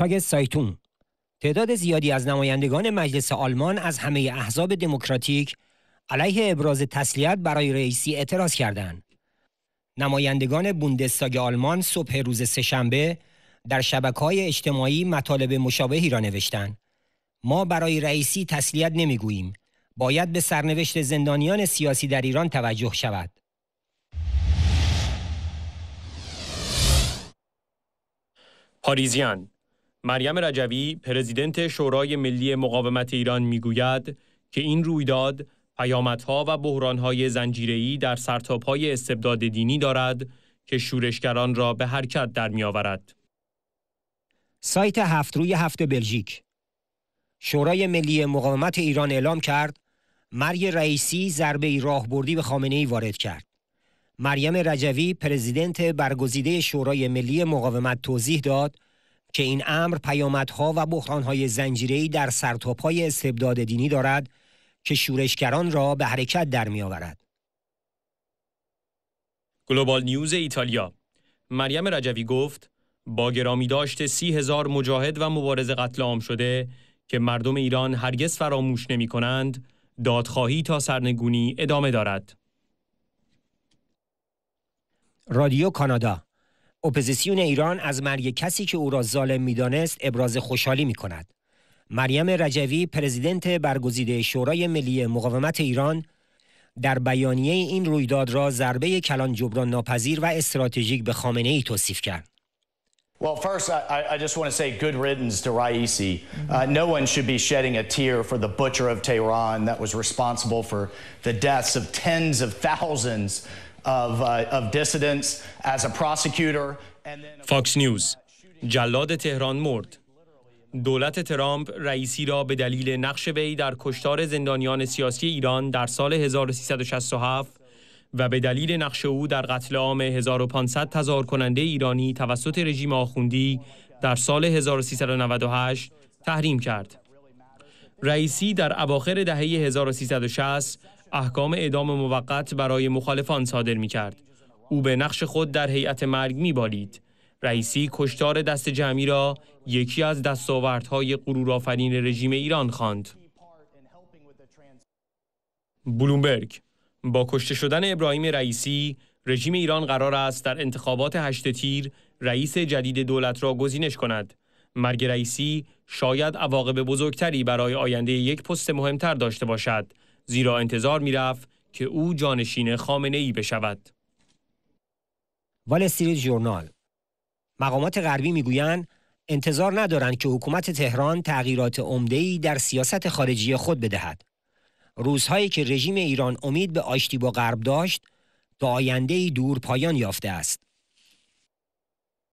تاگ سایتون تعداد زیادی از نمایندگان مجلس آلمان از همه احزاب دموکراتیک علیه ابراز تسلیت برای رئیسی اعتراض کردند. نمایندگان بوندستاگ آلمان صبح روز سهشنبه در شبکه های اجتماعی مطالب مشابهی را نوشتند. ما برای رئیسی تسلیت نمیگوییم. باید به سرنوشت زندانیان سیاسی در ایران توجه شود. پاریزیان مریم رجوی پرزیدنت شورای ملی مقاومت ایران میگوید که این رویداد پیامدها و بحرانهای زنجیره‌ای در سرتاپای استبداد دینی دارد که شورشگران را به حرکت در میآورد. سایت هفت روی هفت بلژیک شورای ملی مقاومت ایران اعلام کرد مرگ رئیسی ضربه ای راهبردی به خامنه ای وارد کرد. مریم رجوی پرزیدنت برگزیده شورای ملی مقاومت توضیح داد که این امر پیامدها و بحرانهای زنجیری در سرتاپای استبداد دینی دارد که شورشگران را به حرکت در آورد گلوبال نیوز ایتالیا مریم رجوی گفت با گرامی داشت سی هزار مجاهد و مبارز قتل عام شده که مردم ایران هرگز فراموش نمی کنند دادخواهی تا سرنگونی ادامه دارد. رادیو کانادا اپوزیسیون ایران از مرگ کسی که او را ظالم میدانست ابراز خوشحالی می کند. مریم رجوی پرزیدنت برگزیده شورای ملی مقاومت ایران در بیانیه این رویداد را ضربه کلان جبران ناپذیر و استراتژیک به خامنه ای توصیف کرد. Well, first, I, I, just want to say good riddance to Raisi. Uh, no one should be shedding a tear for the butcher of Tehran that was responsible for the deaths of tens of thousands of, جلاد تهران مرد دولت ترامپ رئیسی را به دلیل نقش وی در کشتار زندانیان سیاسی ایران در سال 1367 و به دلیل نقش او در قتل عام 1500 تزار کننده ایرانی توسط رژیم آخوندی در سال 1398 تحریم کرد. رئیسی در اواخر دهه 1360 احکام اعدام موقت برای مخالفان صادر می کرد. او به نقش خود در هیئت مرگ می بالید. رئیسی کشتار دست جمعی را یکی از دستاوردهای غرورآفرین رژیم ایران خواند. بلومبرگ با کشته شدن ابراهیم رئیسی رژیم ایران قرار است در انتخابات هشت تیر رئیس جدید دولت را گزینش کند. مرگ رئیسی شاید عواقب بزرگتری برای آینده یک پست مهمتر داشته باشد زیرا انتظار میرفت که او جانشین خامنه ای بشود. وال استریت مقامات غربی میگویند انتظار ندارند که حکومت تهران تغییرات عمده‌ای در سیاست خارجی خود بدهد. روزهایی که رژیم ایران امید به آشتی با غرب داشت تا آینده دور پایان یافته است.